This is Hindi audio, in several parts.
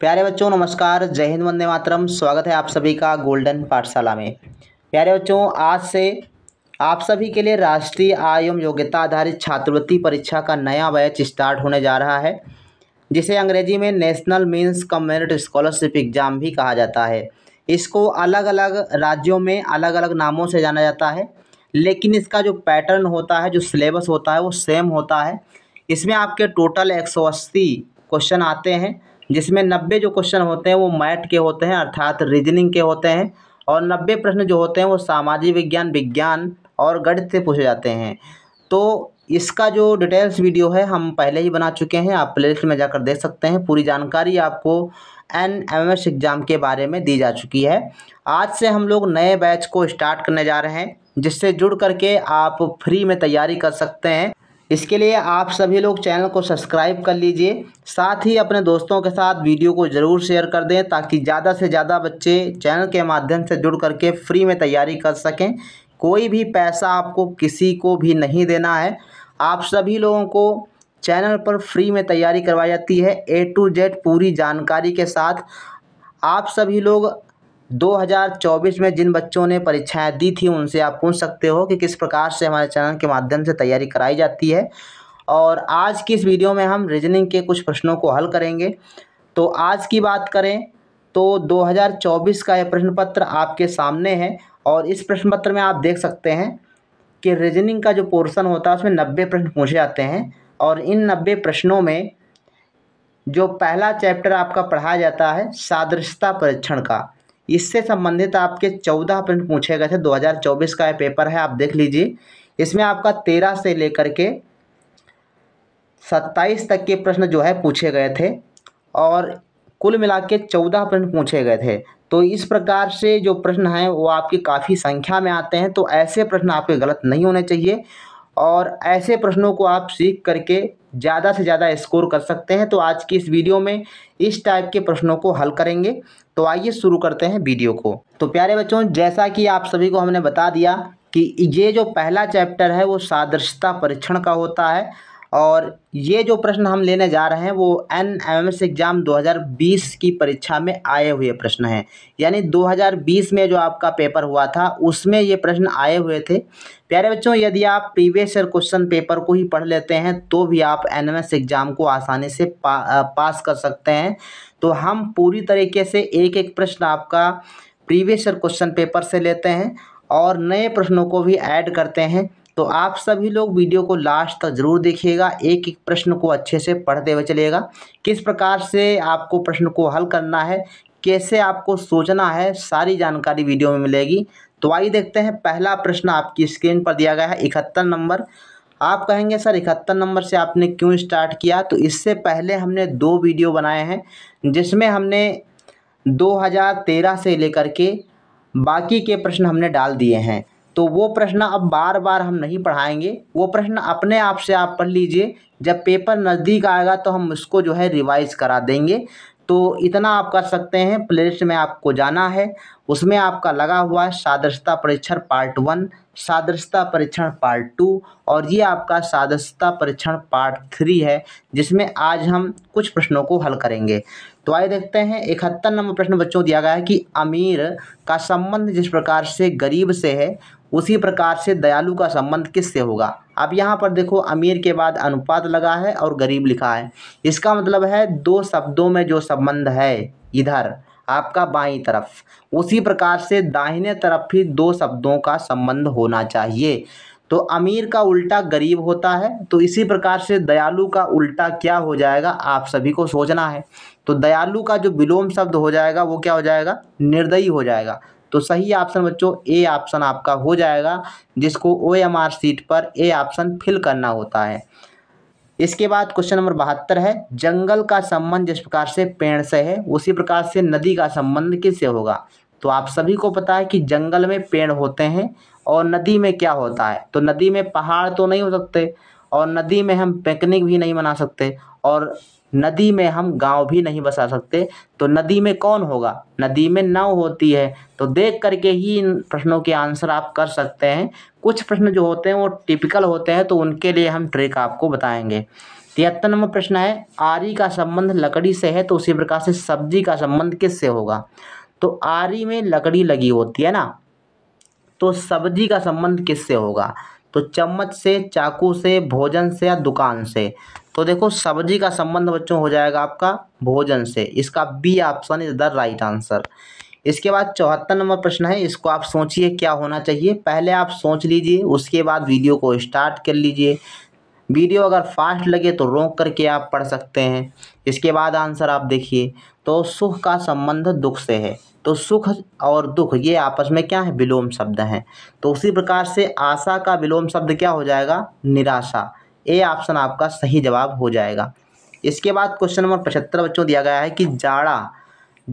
प्यारे बच्चों नमस्कार जय हिंद वंदे मातरम स्वागत है आप सभी का गोल्डन पाठशाला में प्यारे बच्चों आज से आप सभी के लिए राष्ट्रीय आय एवं योग्यता आधारित छात्रवृत्ति परीक्षा का नया बैच स्टार्ट होने जा रहा है जिसे अंग्रेजी में national means cum merit scholarship exam भी कहा जाता है इसको अलग अलग राज्यों में अलग अलग नामों से जाना जाता है लेकिन इसका जो पैटर्न होता है जो सिलेबस होता है वो सेम होता है इसमें आपके टोटल एक क्वेश्चन आते हैं जिसमें नब्बे जो क्वेश्चन होते हैं वो मैट के होते हैं अर्थात रीजनिंग के होते हैं और नब्बे प्रश्न जो होते हैं वो सामाजिक विज्ञान विज्ञान और गणित से पूछे जाते हैं तो इसका जो डिटेल्स वीडियो है हम पहले ही बना चुके हैं आप प्ले में जाकर देख सकते हैं पूरी जानकारी आपको एन एम एस एग्ज़ाम के बारे में दी जा चुकी है आज से हम लोग नए बैच को स्टार्ट करने जा रहे हैं जिससे जुड़ करके आप फ्री में तैयारी कर सकते हैं इसके लिए आप सभी लोग चैनल को सब्सक्राइब कर लीजिए साथ ही अपने दोस्तों के साथ वीडियो को ज़रूर शेयर कर दें ताकि ज़्यादा से ज़्यादा बच्चे चैनल के माध्यम से जुड़ करके फ्री में तैयारी कर सकें कोई भी पैसा आपको किसी को भी नहीं देना है आप सभी लोगों को चैनल पर फ्री में तैयारी करवाई जाती है ए टू जेड पूरी जानकारी के साथ आप सभी लोग 2024 में जिन बच्चों ने परीक्षाएं दी थी उनसे आप पूछ सकते हो कि किस प्रकार से हमारे चैनल के माध्यम से तैयारी कराई जाती है और आज की इस वीडियो में हम रीजनिंग के कुछ प्रश्नों को हल करेंगे तो आज की बात करें तो 2024 का यह प्रश्न पत्र आपके सामने है और इस प्रश्न पत्र में आप देख सकते हैं कि रीजनिंग का जो पोर्सन होता है उसमें नब्बे प्रश्न पूछे जाते हैं और इन नब्बे प्रश्नों में जो पहला चैप्टर आपका पढ़ाया जाता है सादृश्यता परीक्षण का इससे संबंधित आपके चौदह प्रिंट पूछे गए थे 2024 का पेपर है आप देख लीजिए इसमें आपका तेरह से लेकर के सत्ताईस तक के प्रश्न जो है पूछे गए थे और कुल मिला के चौदह प्रिंट पूछे गए थे तो इस प्रकार से जो प्रश्न हैं वो आपकी काफ़ी संख्या में आते हैं तो ऐसे प्रश्न आपके गलत नहीं होने चाहिए और ऐसे प्रश्नों को आप सीख करके ज़्यादा से ज़्यादा स्कोर कर सकते हैं तो आज की इस वीडियो में इस टाइप के प्रश्नों को हल करेंगे तो आइए शुरू करते हैं वीडियो को तो प्यारे बच्चों जैसा कि आप सभी को हमने बता दिया कि ये जो पहला चैप्टर है वो सादृश्यता परीक्षण का होता है और ये जो प्रश्न हम लेने जा रहे हैं वो एन एम एस एग्ज़ाम 2020 की परीक्षा में आए हुए प्रश्न हैं यानी 2020 में जो आपका पेपर हुआ था उसमें ये प्रश्न आए हुए थे प्यारे बच्चों यदि आप प्रीवियस ईयर क्वेश्चन पेपर को ही पढ़ लेते हैं तो भी आप एन एम एस एग्ज़ाम को आसानी से पा, पास कर सकते हैं तो हम पूरी तरीके से एक एक प्रश्न आपका प्रीवियस ईयर क्वेश्चन पेपर से लेते हैं और नए प्रश्नों को भी ऐड करते हैं तो आप सभी लोग वीडियो को लास्ट तक जरूर देखिएगा एक एक प्रश्न को अच्छे से पढ़ते हुए चलेगा किस प्रकार से आपको प्रश्न को हल करना है कैसे आपको सोचना है सारी जानकारी वीडियो में मिलेगी तो आइए देखते हैं पहला प्रश्न आपकी स्क्रीन पर दिया गया है इकहत्तर नंबर आप कहेंगे सर इकहत्तर नंबर से आपने क्यों स्टार्ट किया तो इससे पहले हमने दो वीडियो बनाए हैं जिसमें हमने 2013 से लेकर के बाकी के प्रश्न हमने डाल दिए हैं तो वो प्रश्न अब बार बार हम नहीं पढ़ाएंगे वो प्रश्न अपने आप से आप पढ़ लीजिए जब पेपर नज़दीक आएगा तो हम उसको जो है रिवाइज़ करा देंगे तो इतना आप कर सकते हैं प्ले में आपको जाना है उसमें आपका लगा हुआ है सादृशता परीक्षण पार्ट वन सादृशता परीक्षण पार्ट टू और ये आपका सादृशता परीक्षण पार्ट थ्री है जिसमें आज हम कुछ प्रश्नों को हल करेंगे तो आइए देखते हैं इकहत्तर नंबर प्रश्न बच्चों दिया गया है कि अमीर का संबंध जिस प्रकार से गरीब से है उसी प्रकार से दयालु का संबंध किससे होगा अब यहाँ पर देखो अमीर के बाद अनुपात लगा है और गरीब लिखा है इसका मतलब है दो शब्दों में जो संबंध है इधर आपका बाई तरफ उसी प्रकार से दाहिने तरफ भी दो शब्दों का संबंध होना चाहिए तो अमीर का उल्टा गरीब होता है तो इसी प्रकार से दयालु का उल्टा क्या हो जाएगा आप सभी को सोचना है तो दयालु का जो विलोम शब्द हो जाएगा वो क्या हो जाएगा निर्दयी हो जाएगा तो सही ऑप्शन बच्चों ए ऑप्शन आपका हो जाएगा जिसको ओ एम आर सीट पर ए ऑप्शन फिल करना होता है इसके बाद क्वेश्चन नंबर बहत्तर है जंगल का संबंध जिस प्रकार से पेड़ से है उसी प्रकार से नदी का संबंध किससे होगा तो आप सभी को पता है कि जंगल में पेड़ होते हैं और नदी में क्या होता है तो नदी में पहाड़ तो नहीं हो सकते और नदी में हम पिकनिक भी नहीं मना सकते और नदी में हम गांव भी नहीं बसा सकते तो नदी में कौन होगा नदी में नाव होती है तो देख करके ही इन प्रश्नों के आंसर आप कर सकते हैं कुछ प्रश्न जो होते हैं वो टिपिकल होते हैं तो उनके लिए हम ट्रिक आपको बताएंगे तिहत्तर नंबर प्रश्न है आरी का संबंध लकड़ी से है तो उसी प्रकार से सब्जी का संबंध से होगा तो आरी में लकड़ी लगी होती है ना तो सब्जी का संबंध किससे होगा तो चम्मच से चाकू से भोजन से या दुकान से तो देखो सब्जी का संबंध बच्चों हो जाएगा आपका भोजन से इसका B option is the right answer इसके बाद चौहत्तर नंबर प्रश्न है इसको आप सोचिए क्या होना चाहिए पहले आप सोच लीजिए उसके बाद वीडियो को स्टार्ट कर लीजिए वीडियो अगर फास्ट लगे तो रोक करके आप पढ़ सकते हैं इसके बाद आंसर आप देखिए तो सुख का संबंध दुख से है तो सुख और दुख ये आपस में क्या है विलोम शब्द हैं तो उसी प्रकार से आशा का विलोम शब्द क्या हो जाएगा निराशा ए ऑप्शन आपका सही जवाब हो जाएगा इसके बाद क्वेश्चन नंबर पचहत्तर बच्चों दिया गया है कि जाड़ा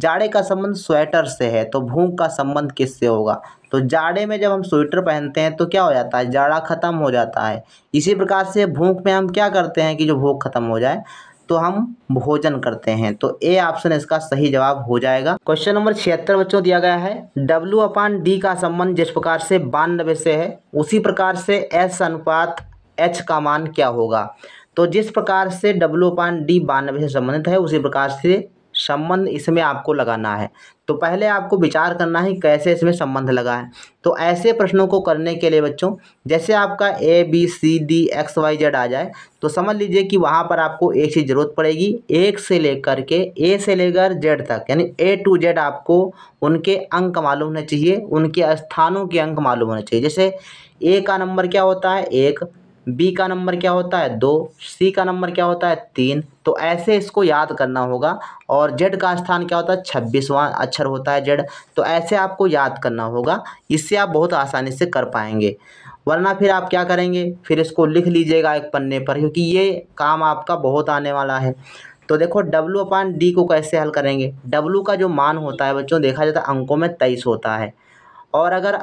जाड़े का संबंध स्वेटर से है तो भूख का संबंध किससे होगा तो जाड़े में जब हम स्वेटर पहनते हैं तो क्या हो जाता है जाड़ा ख़त्म हो जाता है इसी प्रकार से भूख में हम क्या करते हैं कि जो भूख ख़त्म हो जाए तो हम भोजन करते हैं तो ए ऑप्शन इसका सही जवाब हो जाएगा क्वेश्चन नंबर छिहत्तर बच्चों दिया गया है डब्ल्यू अपान डी का संबंध जिस प्रकार से बानबे से है उसी प्रकार से एस अनुपात एच का मान क्या होगा तो जिस प्रकार से डब्ल्यू अपान डी बानबे से संबंधित है उसी प्रकार से संबंध इसमें आपको लगाना है तो पहले आपको विचार करना है कैसे इसमें संबंध लगा है तो ऐसे प्रश्नों को करने के लिए बच्चों जैसे आपका A B C D X Y Z आ जाए तो समझ लीजिए कि वहाँ पर आपको एक चीज़ ज़रूरत पड़ेगी एक से लेकर के ए से लेकर जेड तक यानी ए टू जेड आपको उनके अंक मालूम होने चाहिए उनके स्थानों के अंक मालूम होने चाहिए जैसे ए का नंबर क्या होता है एक बी का नंबर क्या होता है दो सी का नंबर क्या होता है तीन तो ऐसे इसको याद करना होगा और जेड का स्थान क्या होता है छब्बीसवा अक्षर होता है जेड तो ऐसे आपको याद करना होगा इससे आप बहुत आसानी से कर पाएंगे वरना फिर आप क्या करेंगे फिर इसको लिख लीजिएगा एक पन्ने पर क्योंकि ये काम आपका बहुत आने वाला है तो देखो डब्लू अपान डी को कैसे हल करेंगे डब्लू का जो मान होता है बच्चों देखा जाता तो है अंकों में तेईस होता है और अगर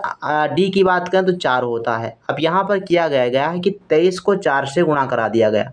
डी की बात करें तो चार होता है अब यहाँ पर किया गया गया है कि तेईस को चार से गुणा करा दिया गया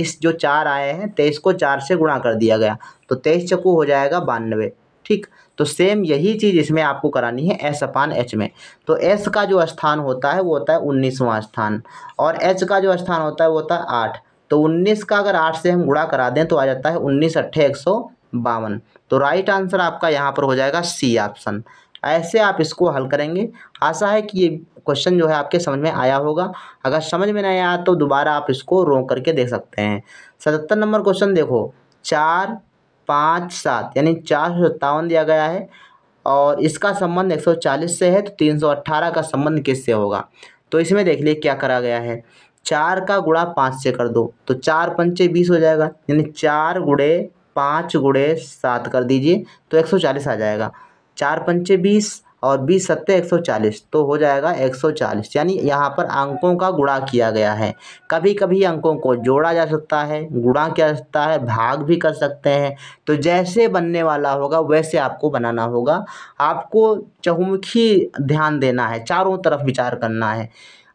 इस जो चार आए हैं तेईस को चार से गुणा कर दिया गया तो तेईस चक्कू हो जाएगा बानवे ठीक तो सेम यही चीज़ इसमें आपको करानी है एस अपान एच में तो एस का जो स्थान होता है वो होता है उन्नीसवां स्थान और एच का जो स्थान होता है वो होता है आठ तो उन्नीस का अगर आठ से हम गुणा करा दें तो आ जाता है उन्नीस अट्ठे एक सौ बावन तो राइट आंसर आपका यहाँ पर हो जाएगा सी ऑप्शन ऐसे आप इसको हल करेंगे आशा है कि ये क्वेश्चन जो है आपके समझ में आया होगा अगर समझ में नहीं आया तो दोबारा आप इसको रोक करके देख सकते हैं सतहत्तर नंबर क्वेश्चन देखो चार पाँच सात यानी चार सौ सत्तावन दिया गया है और इसका संबंध 140 से है तो 318 का संबंध किससे होगा तो इसमें देख लिए क्या करा गया है चार का गुड़ा पाँच से कर दो तो चार पंचे बीस हो जाएगा यानी चार गुड़े पाँच गुड़े सात कर दीजिए तो 140 आ जाएगा चार पंचे बीस और बीस सत्ते एक सौ चालीस तो हो जाएगा एक सौ चालीस यानी यहाँ पर अंकों का गुणा किया गया है कभी कभी अंकों को जोड़ा जा सकता है गुणा किया जा सकता है भाग भी कर सकते हैं तो जैसे बनने वाला होगा वैसे आपको बनाना होगा आपको चहुमुखी ध्यान देना है चारों तरफ विचार करना है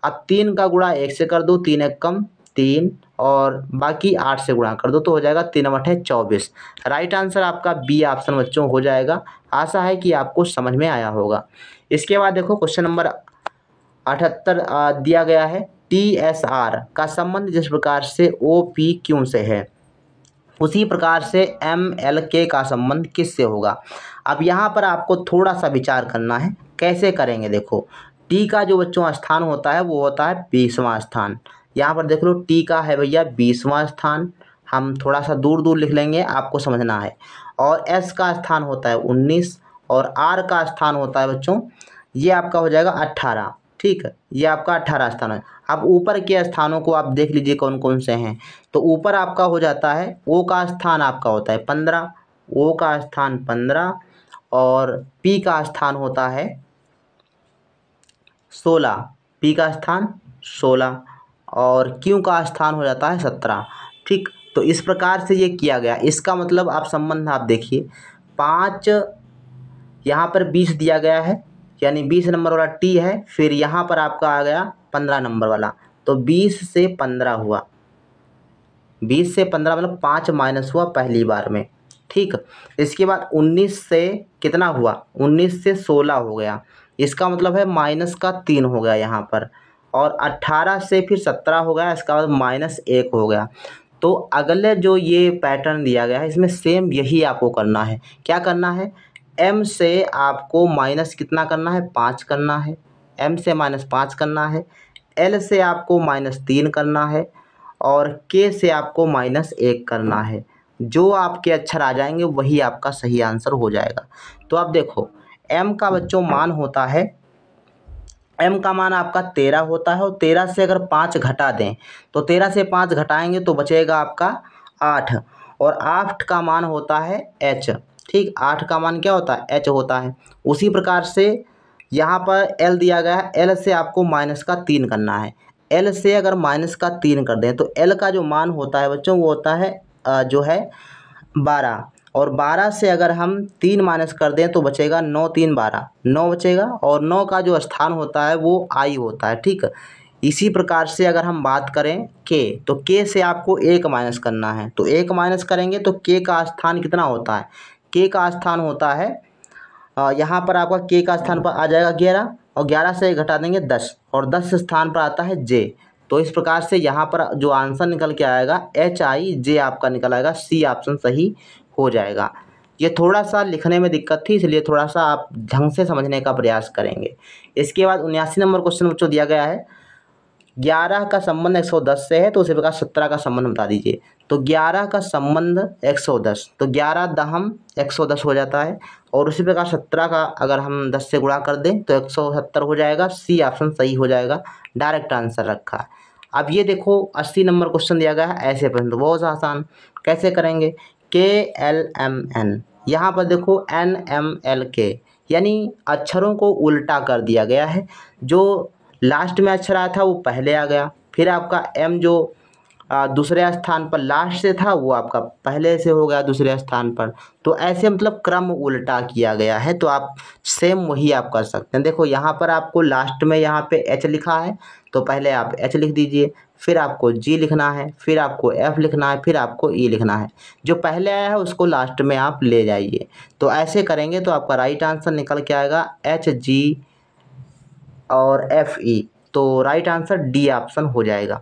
अब तीन का गुणा एक से कर दो तीन एक कम तीन और बाकी आठ से गुणा कर दो तो हो जाएगा तीन अठे चौबीस राइट आंसर आपका बी ऑप्शन बच्चों हो जाएगा आशा है कि आपको समझ में आया होगा इसके बाद देखो क्वेश्चन नंबर अठहत्तर दिया गया है टी एस आर का संबंध जिस प्रकार से ओ पी क्यू से है उसी प्रकार से एम एल के का संबंध किस से होगा अब यहाँ पर आपको थोड़ा सा विचार करना है कैसे करेंगे देखो टी का जो बच्चों स्थान होता है वो होता है बीसवां स्थान यहाँ पर देख लो टी का है भैया बीसवां स्थान हम थोड़ा सा दूर दूर लिख लेंगे आपको समझना है और एस का स्थान होता है उन्नीस और आर का स्थान होता है बच्चों ये आपका हो जाएगा अट्ठारह ठीक है ये आपका अट्ठारह स्थान है अब ऊपर के स्थानों को आप देख लीजिए कौन कौन से हैं तो ऊपर आपका हो जाता है ओ का स्थान आपका होता है पंद्रह ओ का स्थान पंद्रह और पी का स्थान होता है सोलह पी का स्थान सोलह और क्यों का स्थान हो जाता है सत्रह ठीक तो इस प्रकार से ये किया गया इसका मतलब आप संबंध आप देखिए पाँच यहाँ पर बीस दिया गया है यानी बीस नंबर वाला टी है फिर यहाँ पर आपका आ गया पंद्रह नंबर वाला तो बीस से पंद्रह हुआ बीस से पंद्रह मतलब पाँच माइनस हुआ पहली बार में ठीक इसके बाद उन्नीस से कितना हुआ उन्नीस से सोलह हो गया इसका मतलब है माइनस का तीन हो गया यहाँ पर और अट्ठारह से फिर सत्रह हो गया इसका बाद माइनस एक हो गया तो अगले जो ये पैटर्न दिया गया है इसमें सेम यही आपको करना है क्या करना है एम से आपको माइनस कितना करना है पाँच करना है एम से माइनस पाँच करना है एल से आपको माइनस तीन करना है और के से आपको माइनस एक करना है जो आपके अक्षर आ जाएंगे वही आपका सही आंसर हो जाएगा तो आप देखो एम का बच्चों मान होता है एम का मान आपका तेरह होता है और तेरह से अगर पाँच घटा दें तो तेरह से पाँच घटाएंगे तो बचेगा आपका आठ और आठ का मान होता है एच ठीक आठ का मान क्या होता है एच होता है उसी प्रकार से यहाँ पर एल दिया गया है एल से आपको माइनस का तीन करना है एल से अगर माइनस का तीन कर दें तो एल का जो मान होता है बच्चों वो होता है जो है बारह और बारह से अगर हम तीन माइनस कर दें तो बचेगा नौ तीन बारह नौ बचेगा और नौ का जो स्थान होता है वो आई होता है ठीक इसी प्रकार से अगर हम बात करें के तो के से आपको एक माइनस करना है तो एक माइनस करेंगे तो के का स्थान कितना होता है के का स्थान होता है यहाँ पर आपका के का स्थान पर आ जाएगा ग्यारह और ग्यारह से घटा देंगे दस और दस स्थान पर आता है जे तो इस प्रकार से यहाँ पर जो आंसर निकल के आएगा एच आई जे आपका निकल आएगा सी ऑप्शन सही हो जाएगा ये थोड़ा सा लिखने में दिक्कत थी इसलिए थोड़ा सा आप ढंग से समझने का प्रयास करेंगे इसके बाद उन्यासी नंबर क्वेश्चन बच्चों दिया गया है ग्यारह का संबंध एक सौ दस से है तो उसी प्रकार सत्रह का संबंध बता दीजिए तो ग्यारह का संबंध एक सौ दस तो ग्यारह दहम एक सौ दस हो जाता है और उसी प्रकार सत्रह का अगर हम दस से गुणा कर दें तो एक सौ सत्तर हो जाएगा सी ऑप्शन सही हो जाएगा डायरेक्ट आंसर रखा अब ये देखो अस्सी नंबर क्वेश्चन दिया गया है ऐसे प्रश्न तो बहुत आसान कैसे करेंगे के एल एम एन यहाँ पर देखो एन एम एल के यानी अक्षरों को उल्टा कर दिया गया है जो लास्ट में अक्षर आया था वो पहले आ गया फिर आपका एम जो दूसरे स्थान पर लास्ट से था वो आपका पहले से हो गया दूसरे स्थान पर तो ऐसे मतलब क्रम उल्टा किया गया है तो आप सेम वही आप कर सकते हैं देखो यहाँ पर आपको लास्ट में यहाँ पे एच लिखा है तो पहले आप एच लिख दीजिए फिर आपको जी लिखना है फिर आपको एफ लिखना है फिर आपको ई e लिखना है जो पहले आया है उसको लास्ट में आप ले जाइए तो ऐसे करेंगे तो आपका राइट आंसर निकल के आएगा एच जी और एफ ई e. तो राइट आंसर डी ऑप्शन हो जाएगा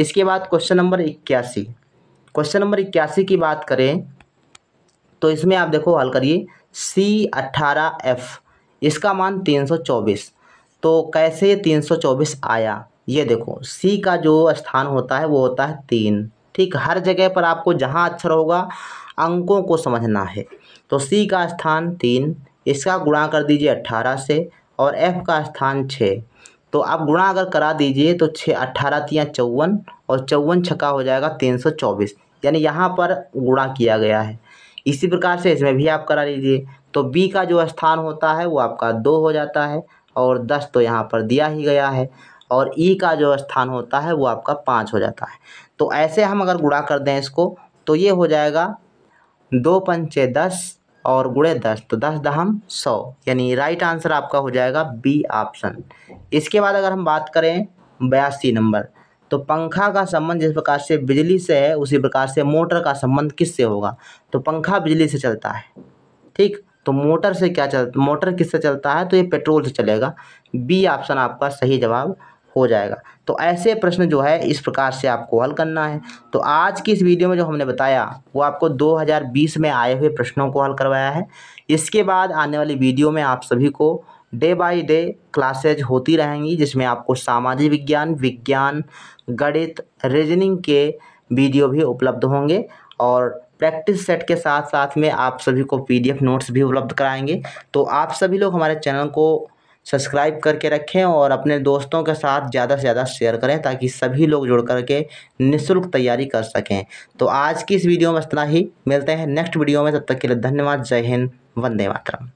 इसके बाद क्वेश्चन नंबर इक्यासी क्वेश्चन नंबर इक्यासी की बात करें तो इसमें आप देखो हल करिए सी अट्ठारह एफ इसका मान तीन सौ चौबीस तो कैसे तीन सौ चौबीस आया ये देखो सी का जो स्थान होता है वो होता है तीन ठीक हर जगह पर आपको जहाँ अक्षर होगा अंकों को समझना है तो सी का स्थान तीन इसका गुणा कर दीजिए अट्ठारह से और एफ़ का स्थान छः तो आप गुणा अगर करा दीजिए तो छः अट्ठारह तियाँ चौवन और चौवन छका हो जाएगा तीन सौ चौबीस यानी यहाँ पर गुणा किया गया है इसी प्रकार से इसमें भी आप करा लीजिए तो बी का जो स्थान होता है वो आपका दो हो जाता है और दस तो यहाँ पर दिया ही गया है और ई का जो स्थान होता है वो आपका पाँच हो जाता है तो ऐसे हम अगर गुणा कर दें इसको तो ये हो जाएगा दो पंचे दस और गुड़े दस तो दस दहम सौ यानी राइट आंसर आपका हो जाएगा बी ऑप्शन इसके बाद अगर हम बात करें बयासी नंबर तो पंखा का संबंध जिस प्रकार से बिजली से है उसी प्रकार से मोटर का संबंध किससे होगा तो पंखा बिजली से चलता है ठीक तो मोटर से क्या चल मोटर किससे चलता है तो ये पेट्रोल से चलेगा बी ऑप्शन आपका सही जवाब हो जाएगा तो ऐसे प्रश्न जो है इस प्रकार से आपको हल करना है तो आज की इस वीडियो में जो हमने बताया वो आपको 2020 में आए हुए प्रश्नों को हल करवाया है इसके बाद आने वाली वीडियो में आप सभी को डे बाय डे क्लासेज होती रहेंगी जिसमें आपको सामाजिक विज्ञान विज्ञान गणित रीजनिंग के वीडियो भी उपलब्ध होंगे और प्रैक्टिस सेट के साथ साथ में आप सभी को पीडीएफ नोट्स भी उपलब्ध कराएंगे तो आप सभी लोग हमारे चैनल को सब्सक्राइब करके रखें और अपने दोस्तों के साथ ज़्यादा से ज़्यादा शेयर करें ताकि सभी लोग जुड़ कर के निःशुल्क तैयारी कर सकें तो आज की इस वीडियो में इतना ही मिलते हैं नेक्स्ट वीडियो में तब तक के लिए धन्यवाद जय हिंद वंदे मातरम